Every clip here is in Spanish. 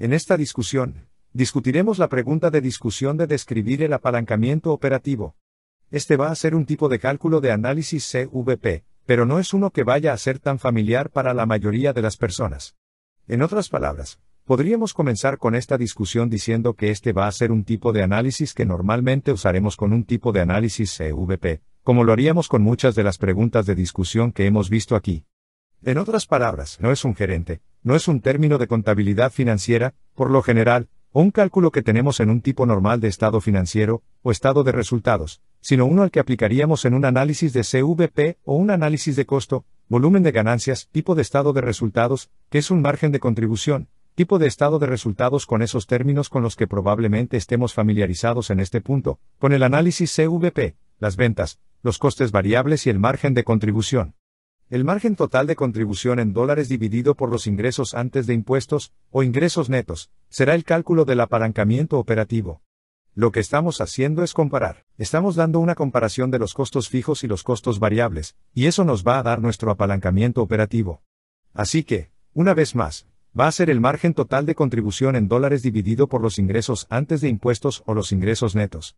En esta discusión, discutiremos la pregunta de discusión de describir el apalancamiento operativo. Este va a ser un tipo de cálculo de análisis CVP, pero no es uno que vaya a ser tan familiar para la mayoría de las personas. En otras palabras, podríamos comenzar con esta discusión diciendo que este va a ser un tipo de análisis que normalmente usaremos con un tipo de análisis CVP, como lo haríamos con muchas de las preguntas de discusión que hemos visto aquí. En otras palabras, no es un gerente, no es un término de contabilidad financiera, por lo general, o un cálculo que tenemos en un tipo normal de estado financiero, o estado de resultados, sino uno al que aplicaríamos en un análisis de CVP o un análisis de costo, volumen de ganancias, tipo de estado de resultados, que es un margen de contribución, tipo de estado de resultados con esos términos con los que probablemente estemos familiarizados en este punto, con el análisis CVP, las ventas, los costes variables y el margen de contribución. El margen total de contribución en dólares dividido por los ingresos antes de impuestos, o ingresos netos, será el cálculo del apalancamiento operativo. Lo que estamos haciendo es comparar. Estamos dando una comparación de los costos fijos y los costos variables, y eso nos va a dar nuestro apalancamiento operativo. Así que, una vez más, va a ser el margen total de contribución en dólares dividido por los ingresos antes de impuestos o los ingresos netos.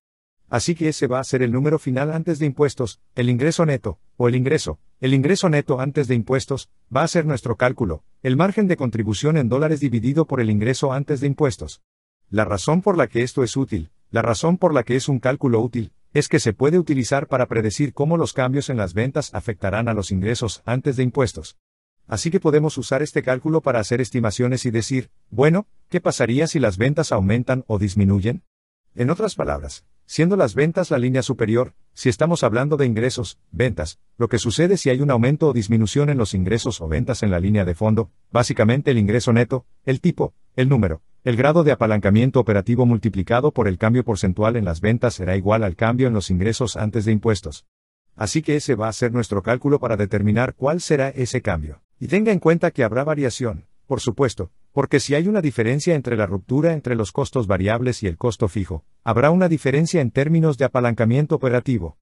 Así que ese va a ser el número final antes de impuestos, el ingreso neto, o el ingreso, el ingreso neto antes de impuestos, va a ser nuestro cálculo, el margen de contribución en dólares dividido por el ingreso antes de impuestos. La razón por la que esto es útil, la razón por la que es un cálculo útil, es que se puede utilizar para predecir cómo los cambios en las ventas afectarán a los ingresos antes de impuestos. Así que podemos usar este cálculo para hacer estimaciones y decir, bueno, ¿qué pasaría si las ventas aumentan o disminuyen? En otras palabras, siendo las ventas la línea superior, si estamos hablando de ingresos, ventas, lo que sucede si hay un aumento o disminución en los ingresos o ventas en la línea de fondo, básicamente el ingreso neto, el tipo, el número, el grado de apalancamiento operativo multiplicado por el cambio porcentual en las ventas será igual al cambio en los ingresos antes de impuestos. Así que ese va a ser nuestro cálculo para determinar cuál será ese cambio. Y tenga en cuenta que habrá variación, por supuesto, porque si hay una diferencia entre la ruptura entre los costos variables y el costo fijo, habrá una diferencia en términos de apalancamiento operativo.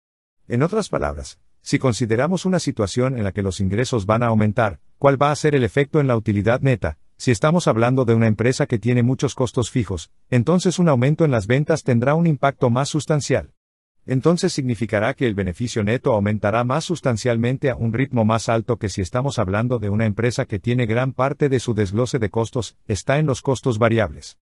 En otras palabras, si consideramos una situación en la que los ingresos van a aumentar, ¿cuál va a ser el efecto en la utilidad neta? Si estamos hablando de una empresa que tiene muchos costos fijos, entonces un aumento en las ventas tendrá un impacto más sustancial entonces significará que el beneficio neto aumentará más sustancialmente a un ritmo más alto que si estamos hablando de una empresa que tiene gran parte de su desglose de costos, está en los costos variables.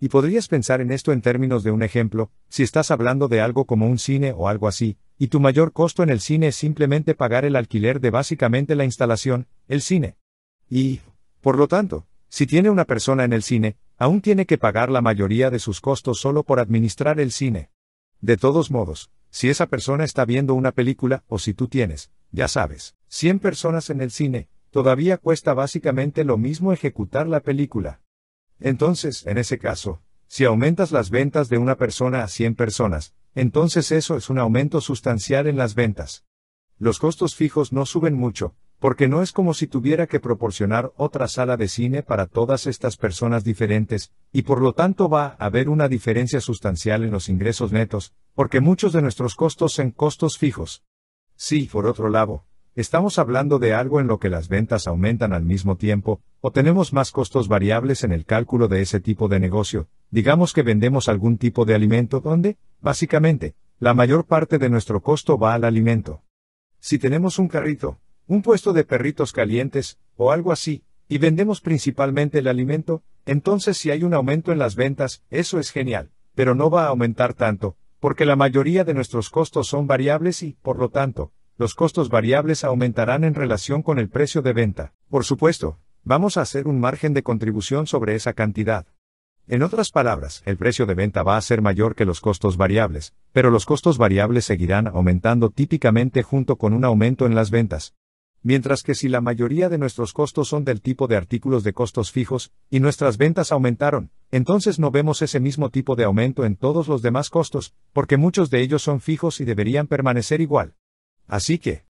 Y podrías pensar en esto en términos de un ejemplo, si estás hablando de algo como un cine o algo así, y tu mayor costo en el cine es simplemente pagar el alquiler de básicamente la instalación, el cine. Y, por lo tanto, si tiene una persona en el cine, aún tiene que pagar la mayoría de sus costos solo por administrar el cine. De todos modos, si esa persona está viendo una película o si tú tienes, ya sabes, 100 personas en el cine, todavía cuesta básicamente lo mismo ejecutar la película. Entonces, en ese caso, si aumentas las ventas de una persona a 100 personas, entonces eso es un aumento sustancial en las ventas. Los costos fijos no suben mucho, porque no es como si tuviera que proporcionar otra sala de cine para todas estas personas diferentes, y por lo tanto va a haber una diferencia sustancial en los ingresos netos, porque muchos de nuestros costos son costos fijos. Sí, por otro lado, estamos hablando de algo en lo que las ventas aumentan al mismo tiempo, o tenemos más costos variables en el cálculo de ese tipo de negocio, digamos que vendemos algún tipo de alimento donde, básicamente, la mayor parte de nuestro costo va al alimento. Si tenemos un carrito, un puesto de perritos calientes, o algo así, y vendemos principalmente el alimento, entonces si hay un aumento en las ventas, eso es genial, pero no va a aumentar tanto, porque la mayoría de nuestros costos son variables y, por lo tanto, los costos variables aumentarán en relación con el precio de venta. Por supuesto, vamos a hacer un margen de contribución sobre esa cantidad. En otras palabras, el precio de venta va a ser mayor que los costos variables, pero los costos variables seguirán aumentando típicamente junto con un aumento en las ventas. Mientras que si la mayoría de nuestros costos son del tipo de artículos de costos fijos, y nuestras ventas aumentaron, entonces no vemos ese mismo tipo de aumento en todos los demás costos, porque muchos de ellos son fijos y deberían permanecer igual. Así que,